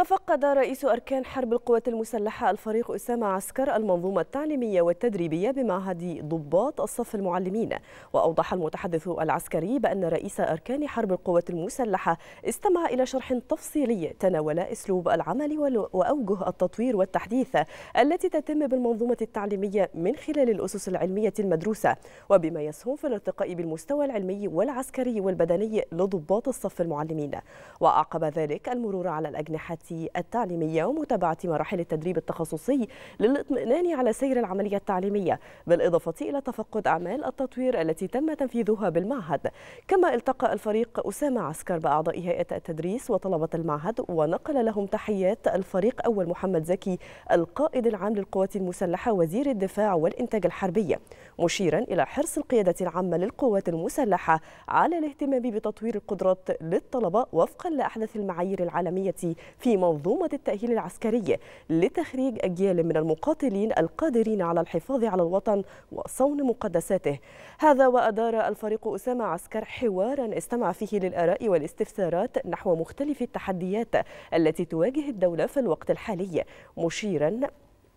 تفقد رئيس أركان حرب القوات المسلحة الفريق أسامة عسكر المنظومة التعليمية والتدريبية بمعهد ضباط الصف المعلمين وأوضح المتحدث العسكري بأن رئيس أركان حرب القوات المسلحة استمع إلى شرح تفصيلي تناول أسلوب العمل وأوجه التطوير والتحديث التي تتم بالمنظومة التعليمية من خلال الأسس العلمية المدروسة وبما يسهم في الارتقاء بالمستوى العلمي والعسكري والبدني لضباط الصف المعلمين وأعقب ذلك المرور على الأجنحة التعليمية ومتابعة مراحل التدريب التخصصي للاطمئنان على سير العملية التعليمية بالإضافة إلى تفقد أعمال التطوير التي تم تنفيذها بالمعهد كما التقى الفريق أسامة عسكر بأعضاء هيئة التدريس وطلبة المعهد ونقل لهم تحيات الفريق أول محمد زكي القائد العام للقوات المسلحة وزير الدفاع والإنتاج الحربي مشيرا إلى حرص القيادة العامة للقوات المسلحة على الاهتمام بتطوير القدرات للطلبة وفقا لأحدث المعايير العالمية في منظومة التأهيل العسكري لتخريج أجيال من المقاتلين القادرين على الحفاظ على الوطن وصون مقدساته هذا وأدار الفريق أسامة عسكر حوارا استمع فيه للآراء والاستفسارات نحو مختلف التحديات التي تواجه الدولة في الوقت الحالي مشيرا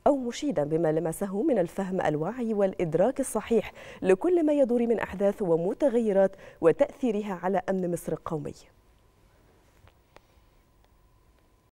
أو مشيدا بما لمسه من الفهم الواعي والإدراك الصحيح لكل ما يدور من أحداث ومتغيرات وتأثيرها على أمن مصر القومي